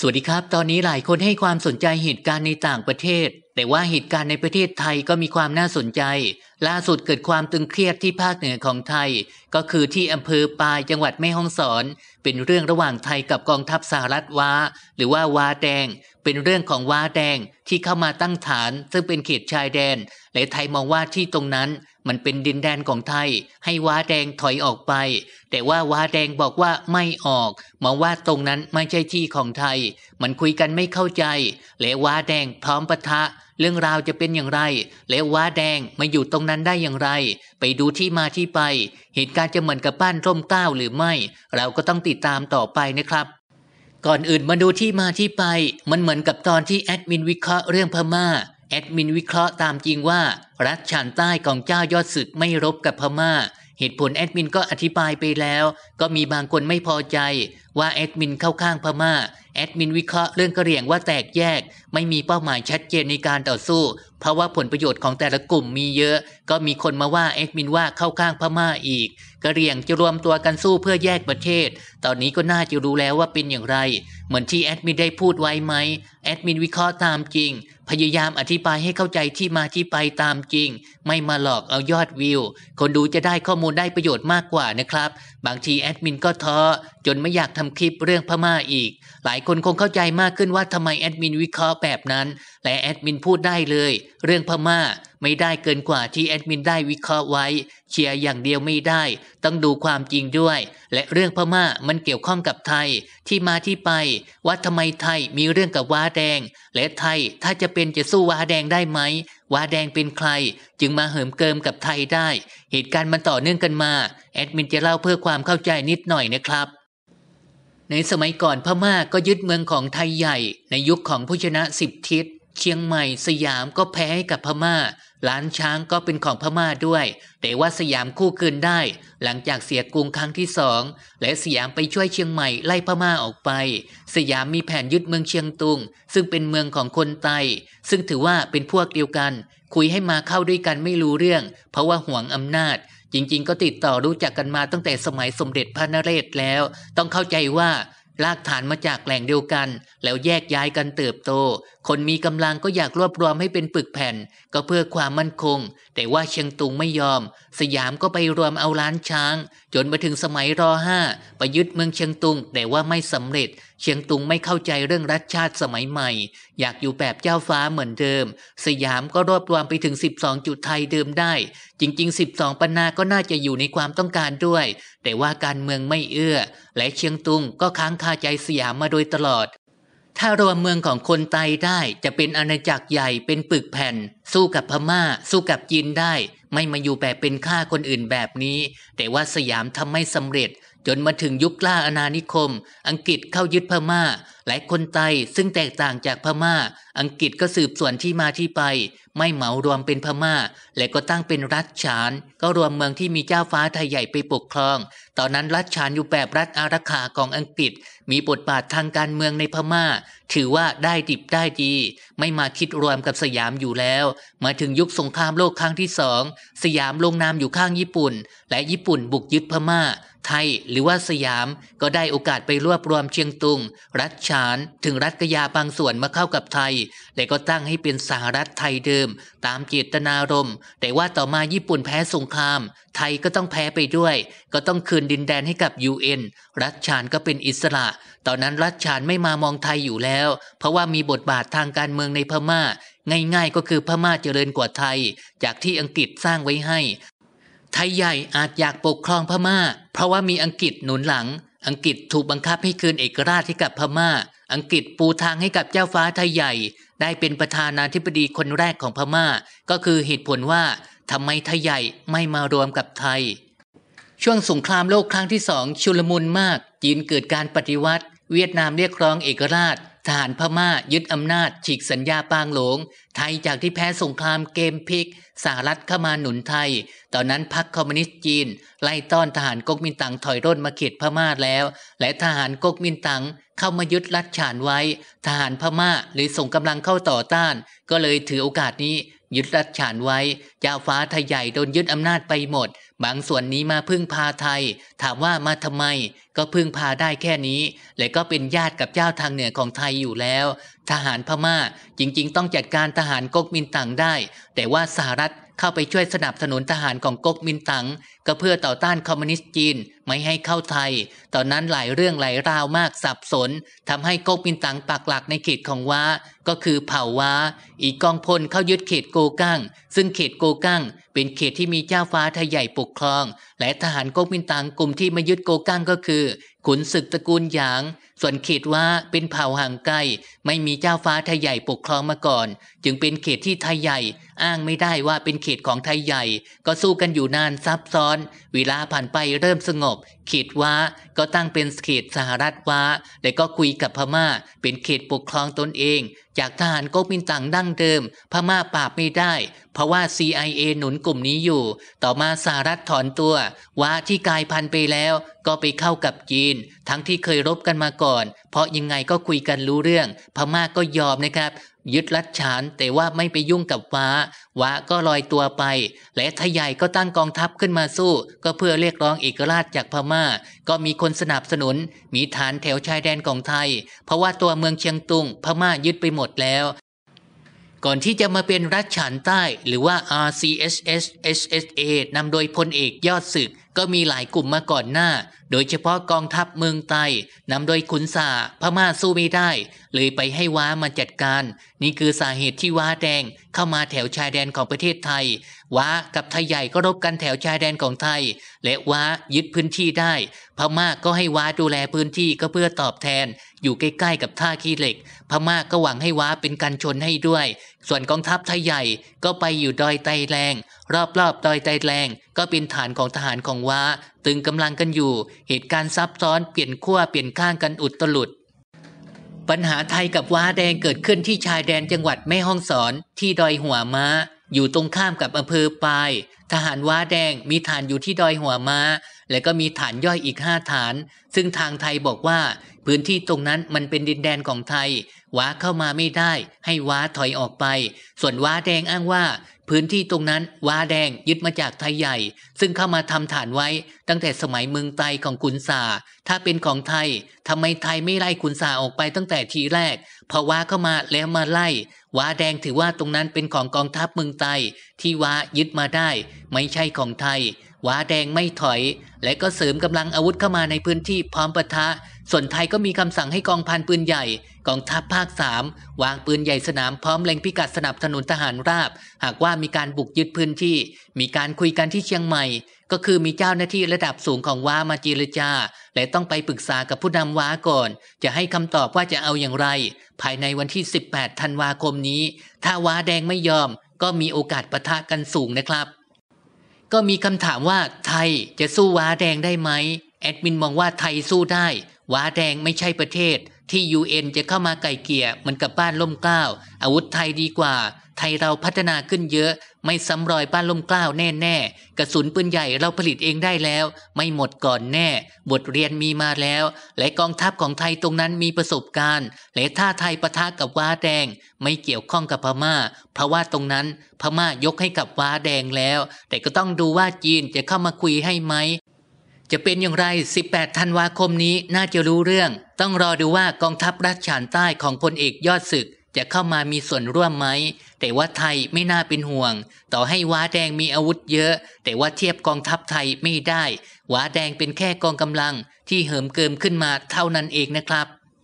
สวัสดีครับ ตอนนี้หลายคนให้ความสนใจเหตุการณ์ในต่างประเทศ แต่ว่าเหตุการณ์ในประเทศไทยก็มีความน่าสนใจ ล่าสุดเกิดความตึงเครียดที่ภาคเหนือของไทย ก็คือที่อำเภอปาย จังหวัดแม่ฮ่องสอน เป็นเรื่องระหว่างไทยกับกองทัพสหรัฐวาหรือว่าวาแดงเป็นเรื่องของว้าแดงที่เข้ามาตั้งฐานซึ่งเป็นเขตชายแดน และไทยมองว่าที่ตรงนั้นมันเป็นดินแดนของไทย ให้ว้าแดงถอยออกไป แต่ว่าว้าแดงบอกว่าไม่ออก มองว่าตรงนั้นไม่ใช่ที่ของไทย มันคุยกันไม่เข้าใจ และว้าแดงพร้อมปะทะ เรื่องราวจะเป็นอย่างไร และว้าแดงมาอยู่ตรงนั้นได้อย่างไร ไปดูที่มาที่ไป เหตุการณ์จะเหมือนกับบ้านร่มเก้าหรือไม่ เราก็ต้องติดตามต่อไปนะครับก่อนอื่นมาดูที่มาที่ไป มันเหมือนกับตอนที่แอดมินวิเคราะห์เรื่องพมา่า แอดมินวิเคราะห์ตามจริงว่ารัฐชานใต้ของเจ้ายอดศึกไม่รบกับพมา่า เหตุผลแอดมินก็อธิบายไปแล้ว ก็มีบางคนไม่พอใจว่าแอดมินเข้าข้างพมา่า แอดมินวิเคราะห์เรื่องกระเหรี่ยงว่าแตกแยก ไม่มีเป้าหมายชัดเจนในการต่อสู้เพราะว่าผลประโยชน์ของแต่ละกลุ่มมีเยอะ ก็มีคนมาว่าเอ็กมินว่าเข้าข้างพม่าอีกกระเรียงจะรวมตัวกันสู้เพื่อแยกประเทศ ตอนนี้ก็น่าจะรู้แล้วว่าเป็นอย่างไร เหมือนที่แอดมินได้พูดไว้ไหมแอดมินวิเคราะห์ตามจริง พยายามอธิบายให้เข้าใจที่มาที่ไปตามจริง ไม่มาหลอกเอายอดวิว คนดูจะได้ข้อมูลได้ประโยชน์มากกว่านะครับบางทีแอดมินก็ท้อจนไม่อยากทำคลิปเรื่องพม่าอีกหลายคนคงเข้าใจมากขึ้นว่าทำไมแอดมินวิเคราะห์แบบนั้นแต่แอดมินพูดได้เลย เรื่องพม่าไม่ได้เกินกว่าที่แอดมินได้วิเคราะห์ไว้ เชียร์อย่างเดียวไม่ได้ ต้องดูความจริงด้วย และเรื่องพม่ามันเกี่ยวข้องกับไทย ที่มาที่ไปว่าทำไมไทยมีเรื่องกับว้าแดง และไทยถ้าจะเป็นจะสู้ว้าแดงได้ไหม ว้าแดงเป็นใคร จึงมาเหิมเกิมกับไทยได้ เหตุการณ์มันต่อเนื่องกันมา แอดมินจะเล่าเพื่อความเข้าใจนิดหน่อยนะครับ ในสมัยก่อนพม่าก็ยึดเมืองของไทยใหญ่ ในยุคของผู้ชนะสิบทิศเชียงใหม่สยามก็แพ้ให้กับพมา่า ล้านช้างก็เป็นของพม่าด้วย แต่ว่าสยามคู่คืนได้ หลังจากเสียกรุงครั้งที่สอง และสยามไปช่วยเชียงใหม่ไล่พม่าออกไป สยามมีแผนยึดเมืองเชียงตุง ซึ่งเป็นเมืองของคนไต ซึ่งถือว่าเป็นพวกเดียวกัน คุยให้มาเข้าด้วยกันไม่รู้เรื่อง เพราะว่าห่วงอำนาจ จริงๆ ก็ติดต่อรู้จักกันมาตั้งแต่สมัยสมเด็จพระนเรศแล้ว ต้องเข้าใจว่าลากฐานมาจากแหล่งเดียวกัน แล้วแยกย้ายกันเติบโต คนมีกำลังก็อยากรวบรวมให้เป็นปึกแผ่น ก็เพื่อความมั่นคง แต่ว่าเชียงตุงไม่ยอม สยามก็ไปรวมเอาล้านช้าง จนมาถึงสมัยรอห้าไปยึดเมืองเชียงตุง แต่ว่าไม่สำเร็จเชียงตุงไม่เข้าใจเรื่องรัฐชาติสมัยใหม่ อยากอยู่แบบเจ้าฟ้าเหมือนเดิม สยามก็รวบรวมไปถึง 12 จุดไทยเดิมได้ จริงๆ 12ปนนาก็น่าจะอยู่ในความต้องการด้วย แต่ว่าการเมืองไม่เอื้อ และเชียงตุงก็ค้างคาใจสยามมาโดยตลอด ถ้ารวมเมืองของคนไตได้จะเป็นอาณาจักรใหญ่เป็นปึกแผ่น สู้กับพมา่าสู้กับจีนได้ ไม่มาอยู่แบบเป็นข้าคนอื่นแบบนี้ แต่ว่าสยามทำไม่สำเร็จจนมาถึงยุคล่าอาณานิคม อังกฤษเข้ายึดพมา่าหลายคนไตซึ่งแตกต่างจากพมา่า อังกฤษก็สืบส่วนที่มาที่ไป ไม่เหมารวมเป็นพมา่า และก็ตั้งเป็นรัฐฉาน ก็รวมเมืองที่มีเจ้าฟ้าไทยใหญ่ไปปกครอง ตอนนั้นรัฐฉานอยู่แบบรัฐอารักขาของอังกฤษ มีบทบาททางการเมืองในพมา่า ถือว่าได้ดิบได้ดี ไม่มาคิดรวมกับสยามอยู่แล้ว มาถึงยุคสงครามโลกครั้งที่สอง สยามลงนามอยู่ข้างญี่ปุ่น และญี่ปุ่นบุกยึดพมา่าไทยหรือว่าสยามก็ได้โอกาสไปรวบรวมเชียงตุง รัฐฉานถึงรัฐกยาบางส่วนมาเข้ากับไทย และก็ตั้งให้เป็นสหรัฐไทยเดิม ตามเจตนารมณ์แต่ว่าต่อมาญี่ปุ่นแพ้สงคราม ไทยก็ต้องแพ้ไปด้วย ก็ต้องคืนดินแดนให้กับ UN รัฐฉานก็เป็นอิสระ ตอนนั้นรัฐฉานไม่มามองไทยอยู่แล้ว เพราะว่ามีบทบาททางการเมืองในพม่า ง่ายๆก็คือพม่าเจริญกว่าไทย จากที่อังกฤษสร้างไว้ให้ไทยใหญ่อาจอยากปกครองพม่า เพราะว่ามีอังกฤษหนุนหลัง อังกฤษถูกบังคับให้คืนเอกราชให้กับพม่า อังกฤษปูทางให้กับเจ้าฟ้าไทยใหญ่ ได้เป็นประธานาธิบดีคนแรกของพม่า ก็คือเหตุผลว่าทำไมไทยใหญ่ไม่มารวมกับไทย ช่วงสงครามโลกครั้งที่สองชุลมุนมาก จีนเกิดการปฏิวัติ เวียดนามเรียกร้องเอกราชทหารพม่ายึดอำนาจฉีกสัญญาปางหลงไทยจากที่แพ้สงครามเกมพิกสหรัฐเข้ามาหนุนไทย ตอนนั้นพรรคคอมมิวนิสต์จีน ไล่ต้อนทหารก๊กมินตั๋งถอยร่นมาเขตพม่าแล้ว และทหารก๊กมินตั๋งเข้ามายึดรัดฉานไว้ ทหารพม่าหรือส่งกำลังเข้าต่อต้าน ก็เลยถือโอกาสนี้ยึดรัดฉานไว้เจ้าฟ้าไทยใหญ่โดนยึดอำนาจไปหมดบางส่วนนี้มาพึ่งพาไทย ถามว่ามาทำไมก็พึ่งพาได้แค่นี้ และก็เป็นญาติกับเจ้าทางเหนือของไทยอยู่แล้ว ทหารพมา่าจริงๆต้องจัดการทหารก๊กมินต่างได้ แต่ว่าสหรัฐเข้าไปช่วยสนับสนุนทหารของก๊กมินตั๋งก็เพื่อต่อต้านคอมมิวนิสต์จีนไม่ให้เข้าไทย ตอนนั้นหลายเรื่องหลายราวมากสับสน ทำให้ก๊กมินตั๋งปักหลักในเขตของว้าก็คือเผ่าว้าอีกองพลเข้ายึดเขตโกกั้งซึ่งเขตโกกั้งเป็นเขตที่มีเจ้าฟ้าไทยใหญ่ปกครอง และทหารก๊กมินตั๋งกลุ่มที่มายึดโกกั้งก็คือ ขุนศึกตระกูลหยางส่วนเขตว่าเป็นเผ่าห่างไกล ไม่มีเจ้าฟ้าไทยใหญ่ปกครองมาก่อน จึงเป็นเขตที่ไทยใหญ่ อ้างไม่ได้ว่าเป็นเขตของไทยใหญ่ ก็สู้กันอยู่นานซับซ้อน เวลาผ่านไปเริ่มสงบ เขตว่าก็ตั้งเป็นเขตสหรัฐว่าและก็คุยกับพม่าเป็นเขตปกครองตนเอง จากทหารก็มินตังดั้งเดิม พม่าปราบไม่ได้เพราะว่า CIA หนุนกลุ่มนี้อยู่ ต่อมาสหรัฐถอนตัวว่าที่กลายพันธุ์ไปแล้ว ก็ไปเข้ากับจีน ทั้งที่เคยรบกันมาก่อน่อนเพราะยังไงก็คุยกันรู้เรื่อง พม่ากก็ยอมนะครับ ยึดรัดฉานแต่ว่าไม่ไปยุ่งกับว้าว้าก็ลอยตัวไป และทยายก็ตั้งกองทัพขึ้นมาสู้ ก็เพื่อเรียกร้องเอกราชจากพม่า ก็มีคนสนับสนุน มีฐานแถวชายแดนของไทย เพราะว่าตัวเมืองเชียงตุง พม่ายึดไปหมดแล้ว ก่อนที่จะมาเป็นรัฐฉานใต้หรือว่า RCSS SSA นำโดยพลเอกยอดศึกก็มีหลายกลุ่มมาก่อนหน้า โดยเฉพาะกองทัพเมืองไต้นำโดยขุนสาพม่าสู้ไม่ได้เลยไปให้ว้ามาจัดการ นี่คือสาเหตุที่ว้าแดง เข้ามาแถวชายแดนของประเทศไทยว้ากับไทยใหญ่ก็รบกันแถวชายแดนของไทย และว้ายึดพื้นที่ได้ พม่าก็ให้ว้าดูแลพื้นที่ก็เพื่อตอบแทน อยู่ใกล้ๆกับท่าขี้เหล็กพม่าก็หวังให้ว้าเป็นกันชนให้ด้วยส่วนกองทัพไทยใหญ่ก็ไปอยู่ดอยไตแรง รอบๆดอยไตแรงก็เป็นฐานของทหารของว้าตึงกำลังกันอยู่เหตุการณ์ซับซ้อนเปลี่ยนขั้วเปลี่ยนข้างกันอุดตลุด ปัญหาไทยกับว้าแดงเกิดขึ้นที่ชายแดนจังหวัดแม่ฮ่องสอน ที่ดอยหัวม้า อยู่ตรงข้ามกับอำเภอปายทหารว้าแดงมีฐานอยู่ที่ดอยหัวม้า และก็มีฐานย่อยอีกห้าฐาน ซึ่งทางไทยบอกว่า พื้นที่ตรงนั้นมันเป็นดินแดนของไทยว้าเข้ามาไม่ได้ ให้ว้าถอยออกไป ส่วนว้าแดงอ้างว่า พื้นที่ตรงนั้นว้าแดงยึดมาจากไทยใหญ่ ซึ่งเข้ามาทำฐานไว้ตั้งแต่สมัยเมืองไตของขุนสาถ้าเป็นของไทย ทำไมไทยไม่ไล่ขุนสาออกไปตั้งแต่ทีแรกพอว้าเข้ามาแล้วมาไล่ ว้าแดงถือว่าตรงนั้นเป็นของกองทัพเมืองไต ที่ว้ายึดมาได้ ไม่ใช่ของไทย ว้าแดงไม่ถอย และก็เสริมกำลังอาวุธเข้ามาในพื้นที่พร้อมปะทะส่วนไทยก็มีคำสั่งให้กองพันปืนใหญ่ กองทัพภาค 3 วางปืนใหญ่สนามพร้อมเล็งพิกัดสนับสนุนทหารราบ หากว่ามีการบุกยึดพื้นที่ มีการคุยกันที่เชียงใหม่ ก็คือมีเจ้าหน้าที่ระดับสูงของว้ามาจีรจา และต้องไปปรึกษากับผู้นำว้าก่อน จะให้คำตอบว่าจะเอาอย่างไร ภายในวันที่ 18 ธันวาคมนี้ ถ้าว้าแดงไม่ยอม ก็มีโอกาสประทะกันสูงนะครับ ก็มีคำถามว่าไทยจะสู้ว้าแดงได้ไหมแอดมินมองว่าไทยสู้ได้ว้าแดงไม่ใช่ประเทศที่ UN จะเข้ามาไก่เกี่ย มันกับบ้านล่มกล้าวอาวุธไทยดีกว่า ไทยเราพัฒนาขึ้นเยอะ ไม่ซ้ำรอยบ้านล่มกล้าวแน่กระสุนปืนใหญ่เราผลิตเองได้แล้ว ไม่หมดก่อนแน่ บทเรียนมีมาแล้วและกองทัพของไทยตรงนั้นมีประสบการณ์ และถ้าไทยประทะกับว้าแดงไม่เกี่ยวข้องกับพม่า เพราะว่าตรงนั้นพม่ายกให้กับว้าแดงแล้ว แต่ก็ต้องดูว่าจีนจะเข้ามาคุยให้ไหมจะเป็นอย่างไร 18 ธันวาคมนี้ น่าจะรู้เรื่อง ต้องรอดูว่ากองทัพรัชฉานใต้ของพลเอกยอดศึก จะเข้ามามีส่วนร่วมไหม แต่ว่าไทยไม่น่าเป็นห่วง ต่อให้ว้าแดงมีอาวุธเยอะ แต่ว่าเทียบกองทัพไทยไม่ได้ ว้าแดงเป็นแค่กองกำลังที่เหิมเกิมขึ้นมาเท่านั้นเองนะครับ